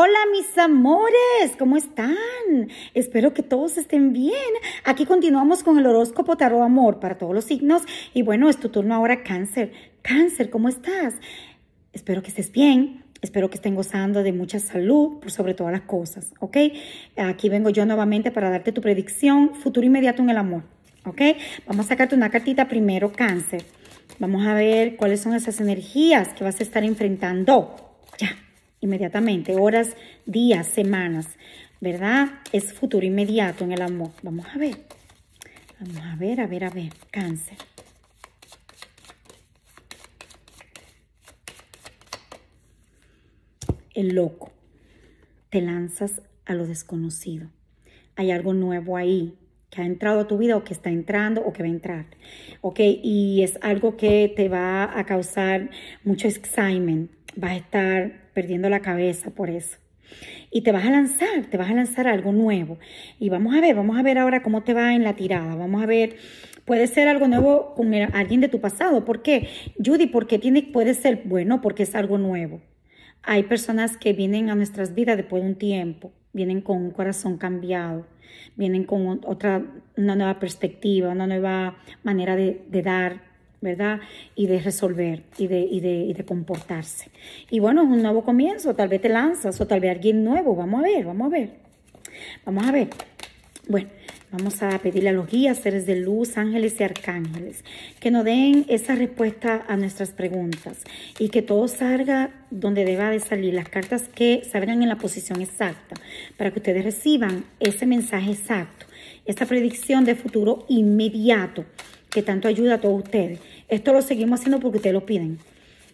Hola mis amores, ¿cómo están? Espero que todos estén bien. Aquí continuamos con el horóscopo tarot amor para todos los signos. Y bueno, es tu turno ahora cáncer. Cáncer, ¿cómo estás? Espero que estés bien. Espero que estén gozando de mucha salud sobre todas las cosas, ¿ok? Aquí vengo yo nuevamente para darte tu predicción, futuro inmediato en el amor, ¿ok? Vamos a sacarte una cartita primero, cáncer. Vamos a ver cuáles son esas energías que vas a estar enfrentando. Ya inmediatamente, horas, días, semanas, ¿verdad? Es futuro inmediato en el amor. Vamos a ver. Vamos a ver, a ver, a ver. Cáncer. El loco. Te lanzas a lo desconocido. Hay algo nuevo ahí que ha entrado a tu vida o que está entrando o que va a entrar. ¿Ok? Y es algo que te va a causar mucho excitement. va a estar perdiendo la cabeza por eso. Y te vas a lanzar, te vas a lanzar algo nuevo. Y vamos a ver, vamos a ver ahora cómo te va en la tirada. Vamos a ver, puede ser algo nuevo con alguien de tu pasado. ¿Por qué? Judy, porque tiene, puede ser bueno porque es algo nuevo. Hay personas que vienen a nuestras vidas después de un tiempo, vienen con un corazón cambiado, vienen con otra, una nueva perspectiva, una nueva manera de, de dar, ¿verdad? Y de resolver y de, comportarse. Y bueno, es un nuevo comienzo, tal vez te lanzas o tal vez alguien nuevo, vamos a ver, vamos a ver. Vamos a ver. Bueno, vamos a pedirle a los guías, seres de luz, ángeles y arcángeles, que nos den esa respuesta a nuestras preguntas y que todo salga donde deba de salir, las cartas que salgan en la posición exacta, para que ustedes reciban ese mensaje exacto, esa predicción de futuro inmediato que tanto ayuda a todos ustedes. Esto lo seguimos haciendo porque ustedes lo piden.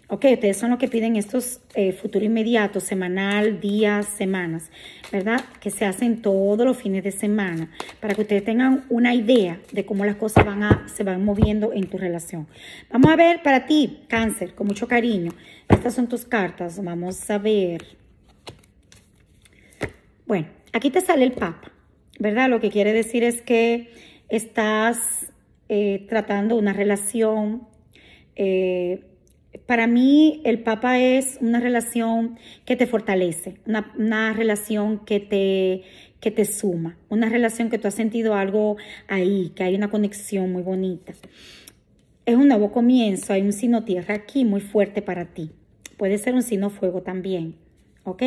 Ok, ustedes son los que piden estos eh, futuros futuro inmediato, semanal, días, semanas, ¿verdad? Que se hacen todos los fines de semana para que ustedes tengan una idea de cómo las cosas van a, se van moviendo en tu relación. Vamos a ver para ti, cáncer, con mucho cariño. Estas son tus cartas, vamos a ver. Bueno, aquí te sale el Papa, ¿verdad? Lo que quiere decir es que estás eh, tratando una relación. Eh, para mí el Papa es una relación que te fortalece, una, relación que te, que te suma, una relación que tú has sentido algo ahí, que hay una conexión muy bonita. Es un nuevo comienzo, hay un sino tierra aquí muy fuerte para ti. Puede ser un sino fuego también. ¿ok?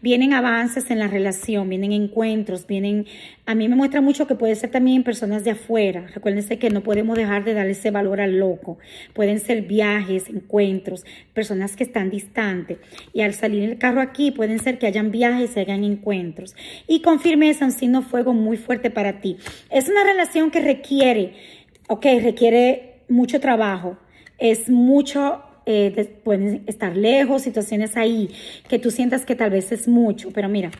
Vienen avances en la relación, vienen encuentros, vienen... A mí me muestra mucho que puede ser también personas de afuera. Recuérdense que no podemos dejar de darle ese valor al loco. Pueden ser viajes, encuentros, personas que están distantes. Y al salir el carro aquí, pueden ser que hayan viajes, se hagan encuentros. Y con firmeza, un signo fuego muy fuerte para ti. Es una relación que requiere, ok, requiere mucho trabajo. Es mucho eh, pueden estar lejos, situaciones ahí que tú sientas que tal vez es mucho, pero mira,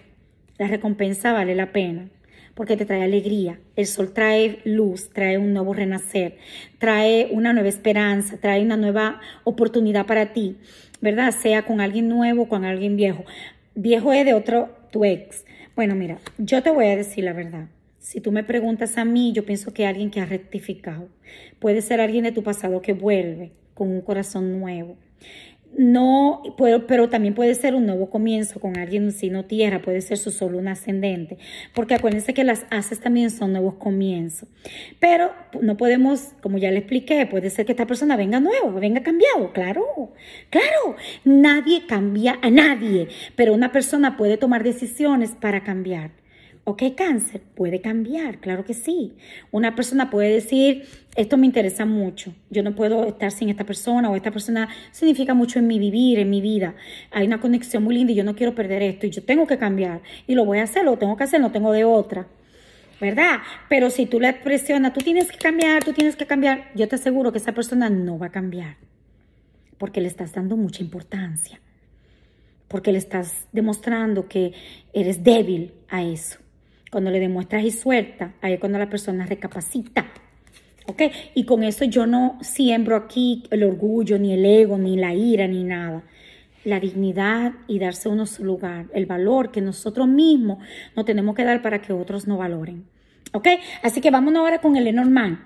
la recompensa vale la pena porque te trae alegría. El sol trae luz, trae un nuevo renacer, trae una nueva esperanza, trae una nueva oportunidad para ti, ¿verdad? Sea con alguien nuevo, con alguien viejo. Viejo es de otro, tu ex. Bueno, mira, yo te voy a decir la verdad. Si tú me preguntas a mí, yo pienso que alguien que ha rectificado. Puede ser alguien de tu pasado que vuelve con un corazón nuevo. No, pero, también puede ser un nuevo comienzo con alguien un tierra, puede ser su solo un ascendente, porque acuérdense que las haces también son nuevos comienzos. Pero no podemos, como ya le expliqué, puede ser que esta persona venga nueva, venga cambiado, claro, claro. Nadie cambia a nadie, pero una persona puede tomar decisiones para cambiar. ¿Ok, cáncer? Puede cambiar, claro que sí. Una persona puede decir, esto me interesa mucho, yo no puedo estar sin esta persona o esta persona significa mucho en mi vivir, en mi vida. Hay una conexión muy linda y yo no quiero perder esto y yo tengo que cambiar y lo voy a hacer, lo tengo que hacer, no tengo de otra. ¿Verdad? Pero si tú le presionas, tú tienes que cambiar, tú tienes que cambiar, yo te aseguro que esa persona no va a cambiar porque le estás dando mucha importancia, porque le estás demostrando que eres débil a eso. Cuando le demuestras y suelta, ahí es cuando la persona recapacita. ¿Ok? Y con eso yo no siembro aquí el orgullo, ni el ego, ni la ira, ni nada. La dignidad y darse uno su lugar, el valor que nosotros mismos nos tenemos que dar para que otros no valoren. ¿Ok? Así que vámonos ahora con el Enormán.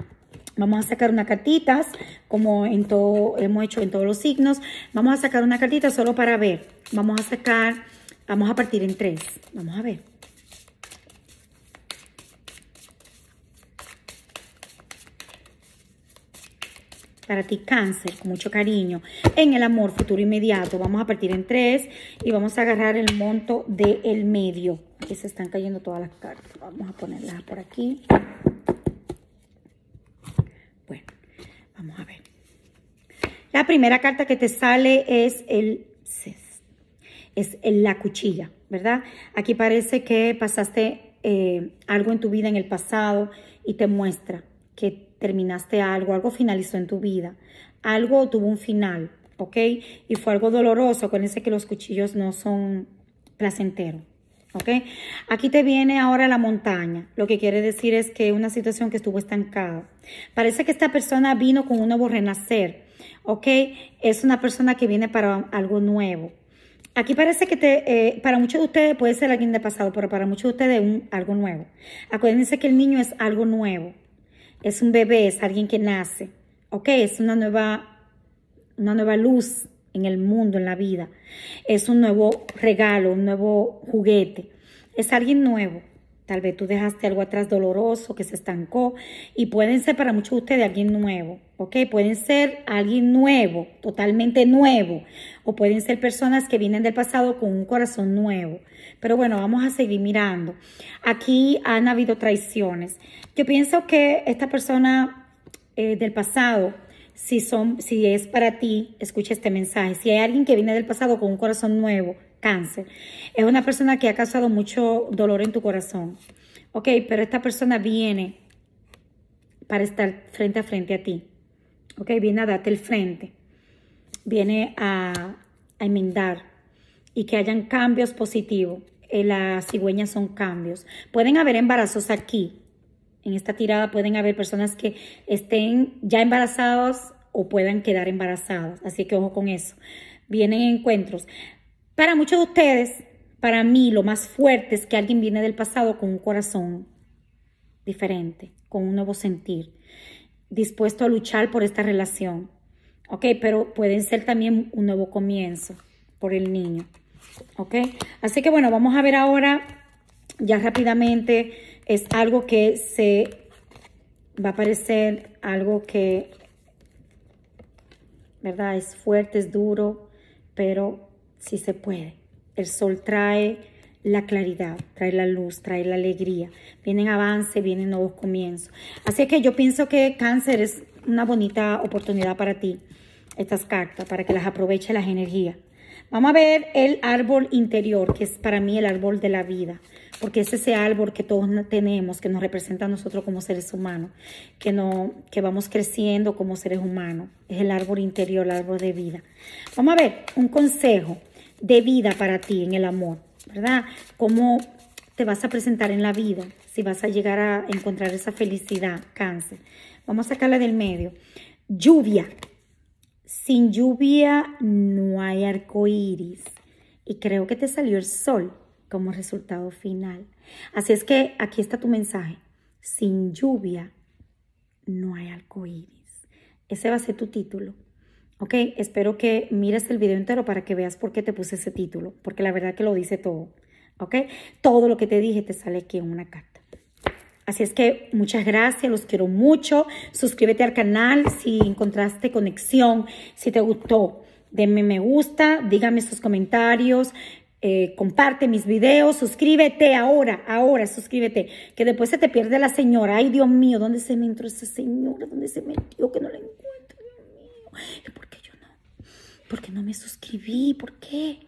Vamos a sacar unas cartitas, como en todo, hemos hecho en todos los signos. Vamos a sacar una cartita solo para ver. Vamos a sacar, vamos a partir en tres. Vamos a ver. Para ti, cáncer, con mucho cariño. En el amor, futuro inmediato. Vamos a partir en tres y vamos a agarrar el monto del medio. Aquí se están cayendo todas las cartas. Vamos a ponerlas por aquí. Bueno, vamos a ver. La primera carta que te sale es el es la cuchilla, ¿verdad? Aquí parece que pasaste eh, algo en tu vida en el pasado y te muestra que terminaste algo, algo finalizó en tu vida, algo tuvo un final, ¿ok? Y fue algo doloroso, acuérdense que los cuchillos no son placenteros. ¿Ok? Aquí te viene ahora la montaña. Lo que quiere decir es que una situación que estuvo estancada. Parece que esta persona vino con un nuevo renacer. ¿Ok? Es una persona que viene para algo nuevo. Aquí parece que te, eh, para muchos de ustedes puede ser alguien de pasado, pero para muchos de ustedes es algo nuevo. Acuérdense que el niño es algo nuevo es un bebé, es alguien que nace, ¿ok? Es una nueva, una nueva luz en el mundo, en la vida. Es un nuevo regalo, un nuevo juguete. Es alguien nuevo. Tal vez tú dejaste algo atrás doloroso que se estancó y pueden ser para muchos de ustedes alguien nuevo, ¿ok? Pueden ser alguien nuevo, totalmente nuevo, o pueden ser personas que vienen del pasado con un corazón nuevo. Pero bueno, vamos a seguir mirando. Aquí han habido traiciones. Yo pienso que esta persona eh, del pasado, si, son, si es para ti, escucha este mensaje. Si hay alguien que viene del pasado con un corazón nuevo, cáncer, es una persona que ha causado mucho dolor en tu corazón. Ok, pero esta persona viene para estar frente a frente a ti. Ok, viene a darte el frente. Viene a, enmendar y que hayan cambios positivos. Eh, las cigüeñas son cambios. Pueden haber embarazos aquí. En esta tirada pueden haber personas que estén ya embarazadas o puedan quedar embarazadas. Así que ojo con eso. Vienen encuentros. Para muchos de ustedes, para mí lo más fuerte es que alguien viene del pasado con un corazón diferente, con un nuevo sentir, dispuesto a luchar por esta relación. ¿Ok? Pero pueden ser también un nuevo comienzo por el niño. ¿Ok? Así que bueno, vamos a ver ahora, ya rápidamente, es algo que se va a parecer algo que, ¿verdad? Es fuerte, es duro, pero si se puede. El sol trae la claridad, trae la luz, trae la alegría. Vienen avances, vienen nuevos comienzos. Así que yo pienso que cáncer es una bonita oportunidad para ti, estas cartas, para que las aproveche las energías. Vamos a ver el árbol interior, que es para mí el árbol de la vida, porque es ese árbol que todos tenemos, que nos representa a nosotros como seres humanos, que, no, que vamos creciendo como seres humanos. Es el árbol interior, el árbol de vida. Vamos a ver un consejo de vida para ti en el amor, ¿verdad? ¿Cómo te vas a presentar en la vida? Si vas a llegar a encontrar esa felicidad, cáncer. Vamos a sacarla del medio. Lluvia. Sin lluvia no hay arco iris. Y creo que te salió el sol como resultado final. Así es que aquí está tu mensaje. Sin lluvia no hay arco iris. Ese va a ser tu título. Ok, espero que mires el video entero para que veas por qué te puse ese título, porque la verdad que lo dice todo. Ok, todo lo que te dije te sale aquí en una carta. Así es que muchas gracias, los quiero mucho. Suscríbete al canal si encontraste conexión, si te gustó. Denme me gusta, dígame sus comentarios, eh, comparte mis videos, suscríbete ahora, ahora, suscríbete, que después se te pierde la señora. Ay, Dios mío, ¿dónde se me entró esa señora? ¿Dónde se metió? Que no la ¿Y por qué yo no? ¿Por qué no me suscribí? ¿Por qué?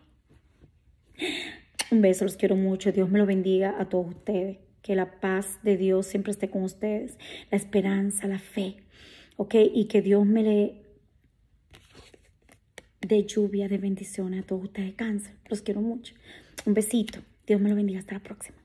Un beso, los quiero mucho. Dios me lo bendiga a todos ustedes. Que la paz de Dios siempre esté con ustedes. La esperanza, la fe. ¿Ok? Y que Dios me le dé lluvia de bendiciones a todos ustedes. Cáncer, los quiero mucho. Un besito. Dios me lo bendiga. Hasta la próxima.